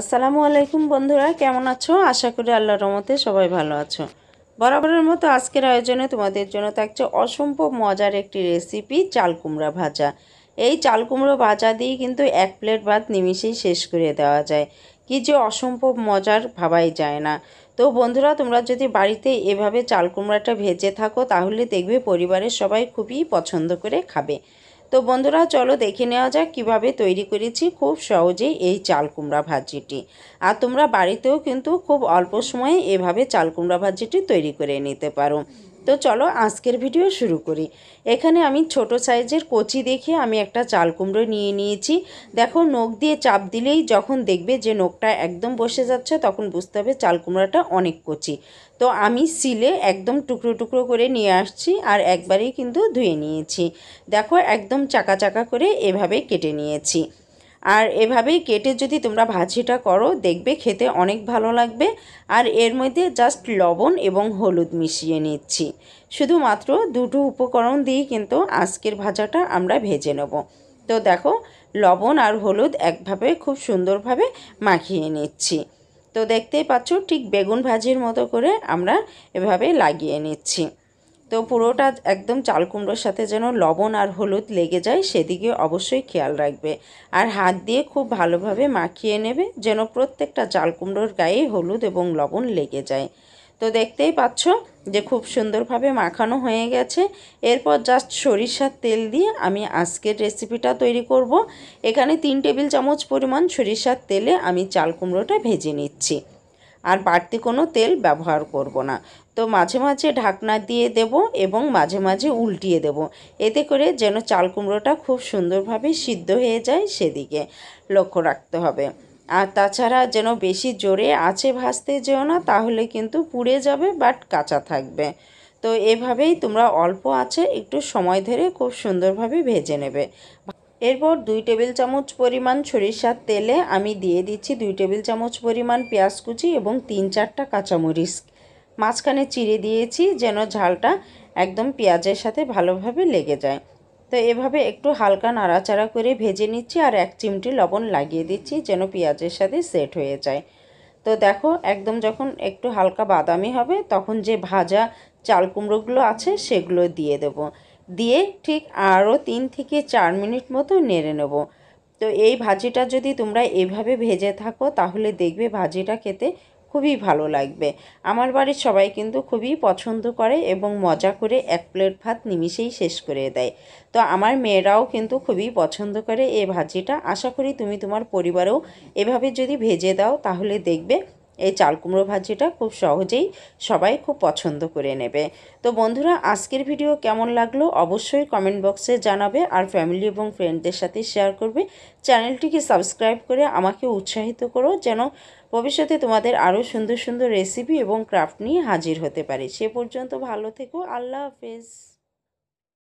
আসসালামু আলাইকুম বন্ধুরা কেমন আছো আশা করি আল্লাহর রহমতে সবাই ভালো আছো বরাবরের মতো আজকের আয়োজনে তোমাদের জন্য থাকছে অসম্ভব মজার একটি রেসিপি চাল কুমড়া ভাজা এই চাল কুমড়ো ভাজা দিয়ে কিন্তু এক প্লেট ভাত নিমিশেই শেষ করে দেওয়া যায় কি যে অসম্ভব মজার ভাবাই যায় না তো বন্ধুরা তোমরা যদি বাড়িতে এভাবে চাল কুমড়াটা ভেজে থাকো তাহলে দেখবে পরিবারের সবাই খুবই পছন্দ করে খাবে তো বন্ধুরা চলো দেখে নেওয়া যাক কিভাবে তৈরি করেছি খুব সহজে এই চাল কুমড়া ভাজিটি আর তোমরা বাড়িতেও কিন্তু খুব অল্প সময়ে এভাবে চাল কুমড়া ভাজিটি তৈরি করে নিতে পারো তো চলো আজকের ভিডিও শুরু করি এখানে আমি ছোট সাইজের কচি দেখে আমি একটা চাল কুমড়ো নিয়ে নিয়েছি দেখো নখ দিয়ে চাপ দিলেই যখন দেখবে যে নখটা একদম বসে যাচ্ছে তখন বুঝতে হবে চাল কুমড়োটা অনেক কচি তো আমি সিলে একদম টুকরো টুকরো করে নিয়ে আসছি আর একবারেই কিন্তু ধুয়ে নিয়েছি দেখো একদম চাকা চাকা করে এভাবে কেটে নিয়েছি আর এভাবেই কেটে যদি তোমরা ভাজিটা করো দেখবে খেতে অনেক ভালো লাগবে আর এর মধ্যে জাস্ট লবণ এবং হলুদ মিশিয়ে নিচ্ছি শুধুমাত্র দুটো উপকরণ দিয়ে কিন্তু আজকের ভাজাটা আমরা ভেজে নেব তো দেখো লবণ আর হলুদ একভাবে খুব সুন্দরভাবে মাখিয়ে নিচ্ছি তো দেখতেই পাচ্ছ ঠিক বেগুন ভাজির মতো করে আমরা এভাবে লাগিয়ে নিচ্ছি তো পুরোটা একদম চাল কুমড়োর সাথে যেন লবণ আর হলুদ লেগে যায় সেদিকে অবশ্যই খেয়াল রাখবে আর হাত দিয়ে খুব ভালোভাবে মাখিয়ে নেবে যেন প্রত্যেকটা চাল কুমড়োর গায়ে হলুদ এবং লবণ লেগে যায় তো দেখতেই পাচ্ছ যে খুব সুন্দরভাবে মাখানো হয়ে গেছে এরপর জাস্ট সরিষার তেল দিয়ে আমি আজকের রেসিপিটা তৈরি করব এখানে তিন টেবিল চামচ পরিমাণ সরিষার তেলে আমি চাল কুমড়োটা ভেজে নিচ্ছি আর বাড়তি কোনো তেল ব্যবহার করব না তো মাঝে মাঝে ঢাকনা দিয়ে দেব এবং মাঝে মাঝে উল্টিয়ে দেব এতে করে যেন চাল কুমড়োটা খুব সুন্দরভাবে সিদ্ধ হয়ে যায় সেদিকে লক্ষ্য রাখতে হবে আর তাছাড়া যেন বেশি জোরে আছে ভাজতে যেও না তাহলে কিন্তু পুড়ে যাবে বাট কাঁচা থাকবে তো এভাবেই তোমরা অল্প আছে একটু সময় ধরে খুব সুন্দরভাবে ভেজে নেবে এরপর দুই টেবিল চামচ পরিমাণ সরিষার তেলে আমি দিয়ে দিচ্ছি দুই টেবিল চামচ পরিমাণ পেঁয়াজ কুচি এবং তিন চারটা কাঁচামরিচ মাঝখানে চিড়ে দিয়েছি যেন ঝালটা একদম পেঁয়াজের সাথে ভালোভাবে লেগে যায় তো এভাবে একটু হালকা নাড়াচাড়া করে ভেজে নিচ্ছি আর এক চিমটি লবণ লাগিয়ে দিচ্ছি যেন পেঁয়াজের সাথে সেট হয়ে যায় তো দেখো একদম যখন একটু হালকা বাদামি হবে তখন যে ভাজা চাল কুমড়োগুলো আছে সেগুলো দিয়ে দেবো দিয়ে ঠিক আরও তিন থেকে চার মিনিট মতো নেড়ে নেব তো এই ভাজিটা যদি তোমরা এভাবে ভেজে থাকো তাহলে দেখবে ভাজিটা খেতে খুবই ভালো লাগবে আমার বাড়ির সবাই কিন্তু খুবই পছন্দ করে এবং মজা করে এক প্লেট ভাত নিমিষেই শেষ করে দেয় তো আমার মেয়েরাও কিন্তু খুবই পছন্দ করে এই ভাজিটা আশা করি তুমি তোমার পরিবারেও এভাবে যদি ভেজে দাও তাহলে দেখবে এই চাল কুমড়ো ভাজিটা খুব সহজেই সবাই খুব পছন্দ করে নেবে তো বন্ধুরা আজকের ভিডিও কেমন লাগলো অবশ্যই কমেন্ট বক্সে জানাবে আর ফ্যামিলি এবং ফ্রেন্ডদের সাথে শেয়ার করবে চ্যানেলটিকে সাবস্ক্রাইব করে আমাকে উৎসাহিত করো যেন ভবিষ্যতে তোমাদের আরও সুন্দর সুন্দর রেসিপি এবং ক্রাফট নিয়ে হাজির হতে পারে সে পর্যন্ত ভালো থেকো আল্লাহ হাফেজ